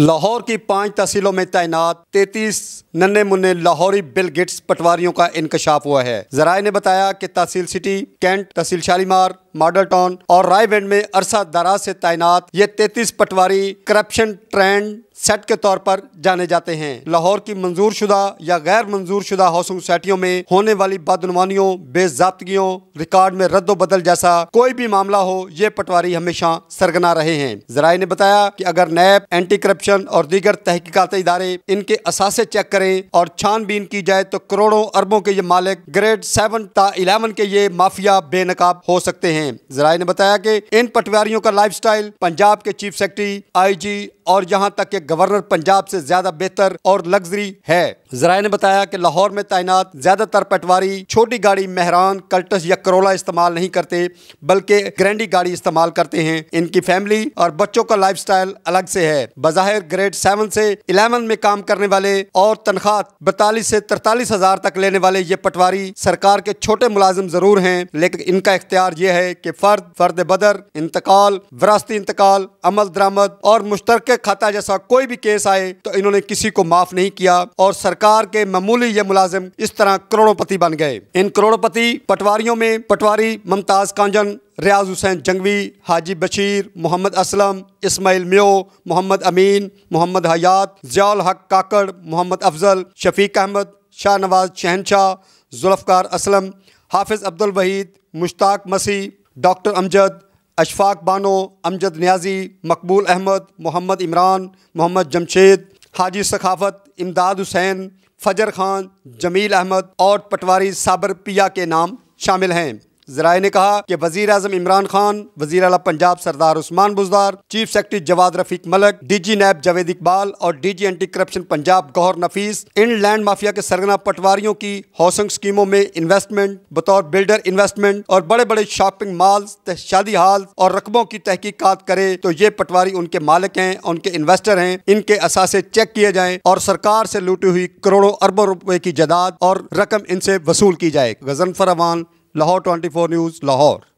लाहौर की पांच तहसीलों में तैनात तैतीस नन्हे मुन्ने लाहौरी बिल गेट्स पटवारियों का इंकशाफ हुआ है जराये ने बताया कि तहसील सिटी कैंट तहसील शालीमार मॉडल टाउन और रायबेंड में अरसा दराज से तैनात ये तैतीस पटवारी करप्शन ट्रेंड सेट के तौर पर जाने जाते हैं लाहौर की मंजूर शुदा या गैर मंजूर शुदा हाउसिंग सोसाइटियों में होने वाली बदनवानियों बेजाबतगियों रिकॉर्ड में रद्द बदल जैसा कोई भी मामला हो ये पटवारी हमेशा सरगना रहे हैं जराये ने बताया कि अगर नैब एंटी करप्शन और दीगर तहकीकत इदारे इनके असासे चेक करें और छानबीन की जाए तो करोड़ों अरबों के ये मालिक ग्रेड सेवन ता इलेवन के ये माफिया बेनकाब हो सकते हैं हैं जराये ने बताया कि इन पटवारियों का लाइफस्टाइल पंजाब के चीफ सेक्रेटरी आईजी और यहाँ तक के गवर्नर पंजाब से ज्यादा बेहतर और लग्जरी है जराये ने बताया कि लाहौर में तैनात ज्यादातर पटवारी छोटी गाड़ी मेहरान कल्टस या करोला इस्तेमाल नहीं करते बल्कि ग्रैंडी गाड़ी इस्तेमाल करते हैं इनकी फैमिली और बच्चों का लाइफ अलग से है बज़ाहिर ग्रेड सेवन से इलेवन में काम करने वाले और तनख्वाह बतालीस से तरतालीस हजार तक लेने वाले ये पटवारी सरकार के छोटे मुलाजिम जरूर हैं लेकिन इनका इख्तियार ये है के फर्द फर्द बदर इंतकाल विरासती इंतकाल अमल दरामद और मुश्तरक खाता जैसा कोई भी केस आए तो इन्होंने किसी को माफ नहीं किया और सरकार के मामूली ये मुलाजिम इस तरह करोड़ोंपति बन गए इन करोड़ोंपति पटवारियों में पटवारी ममताज कांजन रियाज हुसैन जंगवी हाजी बशीर मोहम्मद असलम इसमाइल म्यो मोहम्मद अमीन मोहम्मद हयात जियाल हक काकड़ मोहम्मद अफजल शफीक अहमद शाह नवाज शहनशाह जुल्फकार असलम हाफिज़ अब्दुल वहीद मुश्ताक मसीह डॉक्टर अमजद अशफाक बानो अमजद न्याजी मकबूल अहमद मोहम्मद इमरान मोहम्मद जमशेद हाजी सखाफत इमदाद हुसैन फजर खान जमील अहमद और पटवारी साबर पिया के नाम शामिल हैं जराये ने कहा कि वजीर अजम इमरान खान वजीर अला Punjab Sardar Usman Buzdar chief secretary Jawad Rafique Malik D G NAB Javed Iqbal और D G anti corruption Punjab Gohar Nafees इन लैंड माफिया के सरगना पटवारियों की हाउसिंग स्कीमों में इन्वेस्टमेंट बतौर बिल्डर इन्वेस्टमेंट और बड़े बड़े शॉपिंग मॉल शादी हाल और रकबों की तहकीकत करे तो ये पटवारी उनके मालिक हैं उनके इन्वेस्टर हैं इनके असासे चेक किए जाए और सरकार से लूटी हुई करोड़ों अरबों रुपए की जदाद और रकम इनसे वसूल की जाए गजन फरवान Lahore 24 News, Lahore.